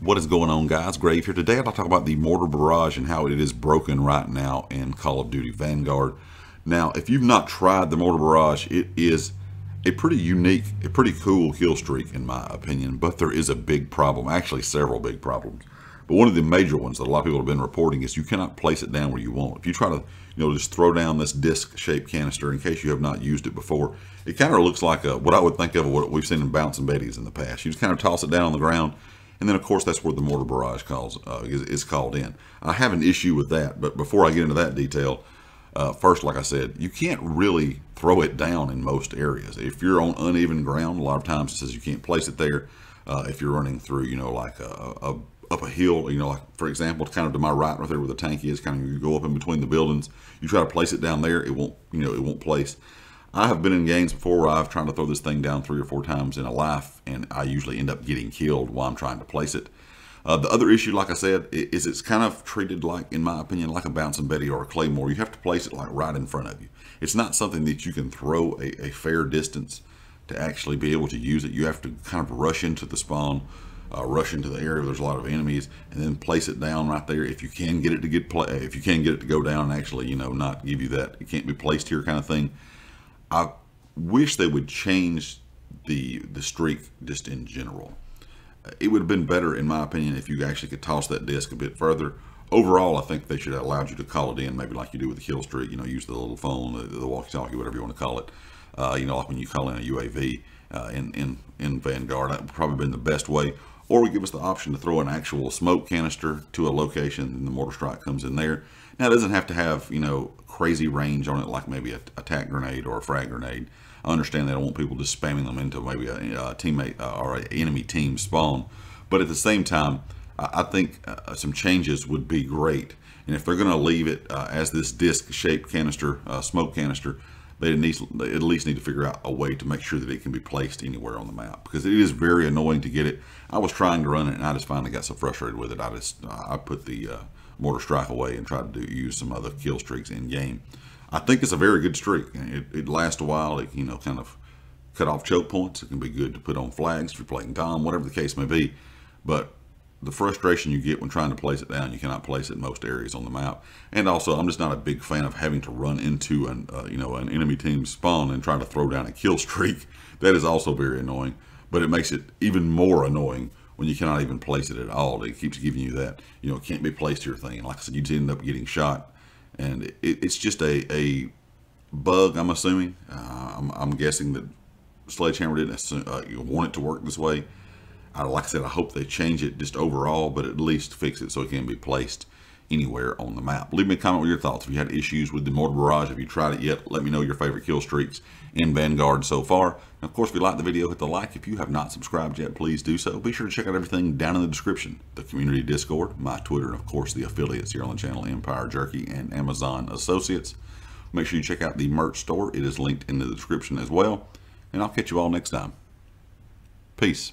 What is going on guys? Grave here. Today I'm going to talk about the mortar barrage and how it is broken right now in Call of Duty Vanguard. Now, if you've not tried the mortar barrage, it is a pretty unique, a pretty cool kill streak in my opinion, but there is a big problem, actually several big problems. But one of the major ones that a lot of people have been reporting is you cannot place it down where you want. If you try to, you know, just throw down this disc-shaped canister in case you have not used it before, it kind of looks like a, what I would think of what we've seen in Bouncing Betties in the past. You just kind of toss it down on the ground and then, of course, that's where the mortar barrage calls uh, is, is, called in. I have an issue with that, but before I get into that detail, uh, first, like I said, you can't really throw it down in most areas. If you're on uneven ground, a lot of times it says you can't place it there. Uh, if you're running through, you know, like a, a, up a hill, you know, like for example, kind of to my right, right there where the tank is, kind of you go up in between the buildings. You try to place it down there, it won't, you know, it won't place. I have been in games before where I've tried to throw this thing down three or four times in a life, and I usually end up getting killed while I'm trying to place it. Uh, the other issue, like I said, is it's kind of treated like, in my opinion, like a bouncing Betty or a Claymore. You have to place it like right in front of you. It's not something that you can throw a, a fair distance to actually be able to use it. You have to kind of rush into the spawn, uh, rush into the area where there's a lot of enemies, and then place it down right there. If you can get it to get play, if you can get it to go down and actually, you know, not give you that it can't be placed here kind of thing I wish they would change the the streak just in general. Uh, it would have been better, in my opinion, if you actually could toss that disc a bit further. Overall, I think they should have allowed you to call it in, maybe like you do with the kill streak. You know, use the little phone, the, the walkie-talkie, whatever you want to call it uh, you know, like when you call in a UAV uh, in, in, in Vanguard, that would probably been the best way. Or give us the option to throw an actual smoke canister to a location and the mortar strike comes in there. Now, it doesn't have to have, you know, crazy range on it like maybe a attack grenade or a frag grenade. I understand that I want people just spamming them into maybe a, a teammate uh, or an enemy team spawn. But at the same time, I think uh, some changes would be great. And if they're going to leave it uh, as this disc shaped canister, uh, smoke canister, they at least, they at least need to figure out a way to make sure that it can be placed anywhere on the map because it is very annoying to get it. I was trying to run it and I just finally got so frustrated with it. I just I put the uh, mortar strike away and tried to do, use some other kill streaks in game. I think it's a very good streak. It, it lasts a while. It you know kind of cut off choke points. It can be good to put on flags if you're playing Tom, whatever the case may be. But the frustration you get when trying to place it down, you cannot place it in most areas on the map. And also, I'm just not a big fan of having to run into an uh, you know an enemy team spawn and try to throw down a kill streak. That is also very annoying, but it makes it even more annoying when you cannot even place it at all. It keeps giving you that you know it can't be placed here thing. like I said, you just end up getting shot, and it, it's just a a bug. I'm assuming. Uh, I'm, I'm, guessing that Sledgehammer didn't assume, uh, want it to work this way I, like I said, I hope they change it just overall, but at least fix it so it can be placed anywhere on the map. Leave me a comment with your thoughts. If you had issues with the mortar Barrage, if you tried it yet, let me know your favorite kill streaks in Vanguard so far. And of course, if you liked the video, hit the like. If you have not subscribed yet, please do so. Be sure to check out everything down in the description. The community Discord, my Twitter, and of course the affiliates here on the channel, Empire Jerky and Amazon Associates. Make sure you check out the merch store. It is linked in the description as well. And I'll catch you all next time. Peace.